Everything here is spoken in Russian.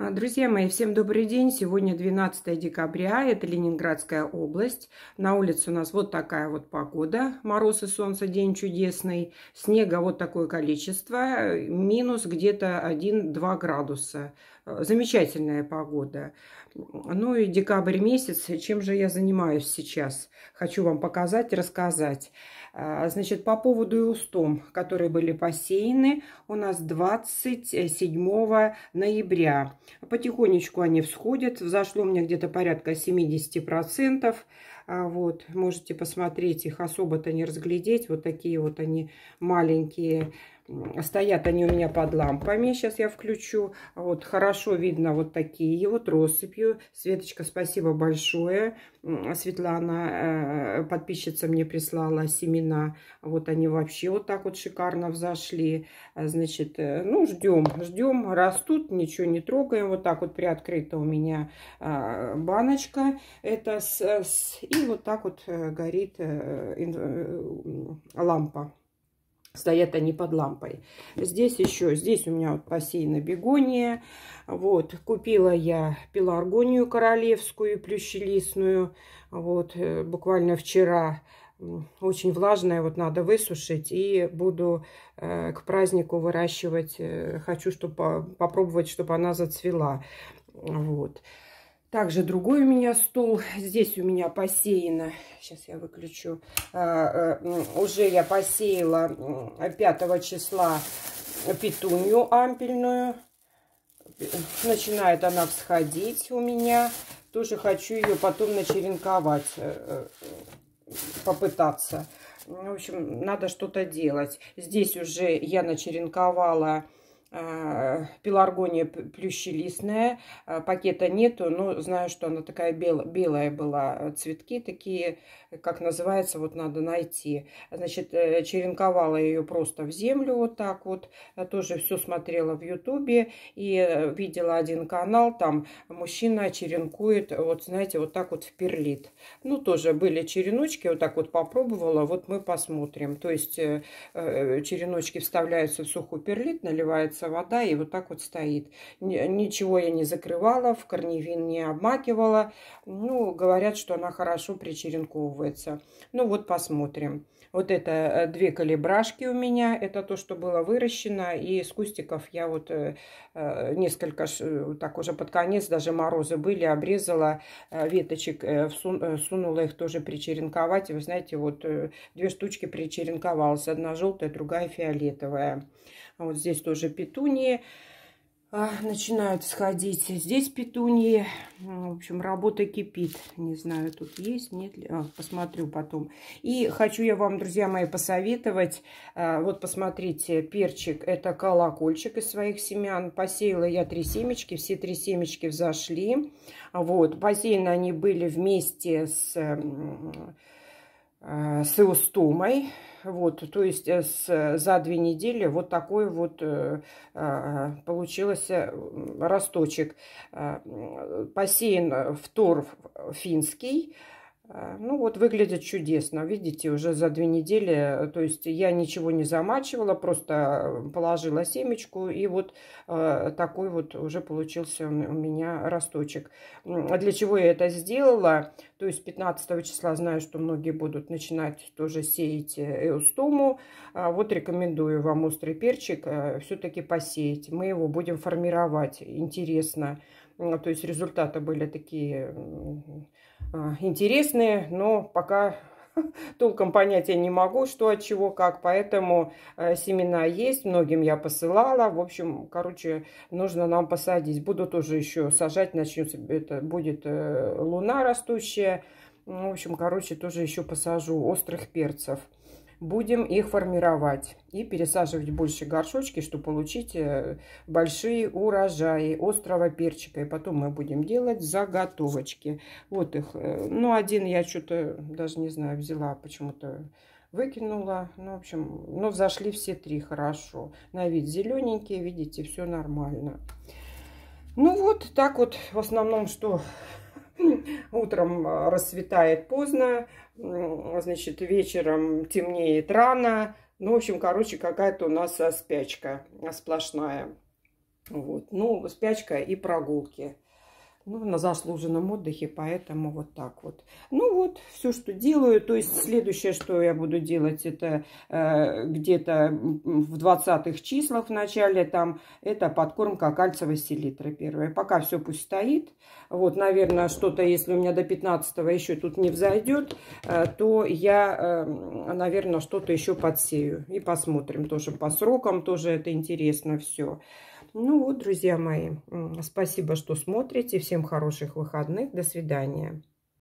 А, друзья мои, всем добрый день. Сегодня 12 декабря, это Ленинградская область. На улице у нас вот такая вот погода. Мороз и солнце, день чудесный. Снега вот такое количество, минус где-то 1-2 градуса. Э, замечательная погода. Ну и декабрь месяц. Чем же я занимаюсь сейчас? Хочу вам показать, рассказать. А, значит, по поводу устом, которые были посеяны у нас 27 ноября. Потихонечку они всходят. Взошло у меня где-то порядка 70%. А вот, можете посмотреть, их особо-то не разглядеть. Вот такие вот они маленькие. Стоят они у меня под лампами. Сейчас я включу. Вот хорошо видно вот такие вот россыпью. Светочка, спасибо большое. Светлана, э, подписчица мне прислала семена. Вот они вообще вот так вот шикарно взошли. Значит, э, ну ждем, ждем. Растут, ничего не трогаем. Вот так вот приоткрыта у меня а, баночка. Это с, с... и и вот так вот э, горит э, э, лампа. Стоят они под лампой. Здесь еще, здесь у меня вот посеяна бегония. Вот, купила я пеларгонию королевскую, плющелистную. Вот, буквально вчера очень влажная, вот надо высушить. И буду э, к празднику выращивать. хочу, чтобы попробовать, чтобы она зацвела. Вот. Также другой у меня стол. Здесь у меня посеяно. Сейчас я выключу. А, э, уже я посеяла 5 числа петунью ампельную. Начинает она всходить у меня. Тоже хочу ее потом начеренковать, э, э, попытаться. В общем, надо что-то делать. Здесь уже я начеренковала пеларгония плющелистная, а, пакета нету, но знаю, что она такая бел, белая была, а, цветки такие, как называется, вот надо найти. Значит, э, черенковала ее просто в землю вот так вот, а, тоже все смотрела в ютубе и э, видела один канал, там мужчина черенкует, вот знаете, вот так вот в перлит. Ну, тоже были череночки, вот так вот попробовала, вот мы посмотрим. То есть э, череночки вставляются в сухой перлит, наливается нагревается вода и вот так вот стоит. Ничего я не закрывала, в корневин не обмакивала. Ну, говорят, что она хорошо причеренковывается. Ну, вот посмотрим. Вот это э, две калибрашки у меня. Это то, что было выращено. И из кустиков я вот э, э, несколько, так уже под конец, даже морозы были, обрезала веточек, сунула их тоже причеренковать. И вы знаете, вот две штучки причеренковалась. Одна желтая, другая фиолетовая. А вот здесь тоже петунии а, начинают сходить. Здесь петунии. В общем, работа кипит. Не знаю, тут есть, нет ли. А, посмотрю потом. И хочу я вам, друзья мои, посоветовать. А, вот посмотрите, перчик. Это колокольчик из своих семян. Посеяла я три семечки. Все три семечки взошли. Вот. Посеяны они были вместе с Э, с эустомой, Вот, то есть э, с, за две недели вот такой вот э, э получился росточек. Посеян в торф финский, Э, ну вот выглядит чудесно, видите, уже за две недели, э, то есть я ничего не замачивала, просто э, положила семечку и вот э, такой вот уже получился у меня росточек. А для чего я это сделала? То есть 15 числа знаю, что многие будут начинать тоже сеять эустому, а вот рекомендую вам острый перчик все-таки посеять, мы его будем формировать, интересно, то есть результаты были такие интересные интересные, но пока толком понять я не могу, что от чего, как, поэтому э, семена есть, многим я посылала, в общем, короче, нужно нам посадить, буду тоже еще сажать, начнется, это будет э, луна растущая, в общем, короче, тоже еще посажу острых перцев будем их формировать и пересаживать больше горшочки, чтобы получить э, большие урожаи острого перчика. И потом мы будем делать заготовочки. Вот их. Э, ну, один я что-то даже не знаю, взяла почему-то выкинула. Ну, в общем, но ну, взошли все три хорошо. На вид зелененькие, видите, все нормально. Ну вот, так вот в основном, что Утром а, расцветает поздно, значит, вечером темнеет рано. Ну, в общем, короче, какая-то у нас э, спячка сплошная. Вот. Ну, спячка и прогулки ну, на заслуженном отдыхе, поэтому вот так вот. Ну вот, все, что делаю. То есть следующее, что я буду делать, это э, где-то в 20-х числах в начале, там, это подкормка кальцевой селитры первая. Пока все пусть стоит. Вот, наверное, что-то, если у меня до 15 еще тут не взойдет, э, то я, э, наверное, что-то еще подсею. И посмотрим тоже по срокам, тоже это интересно все. Все. Ну вот, друзья мои, спасибо, что смотрите. Всем хороших выходных. До свидания.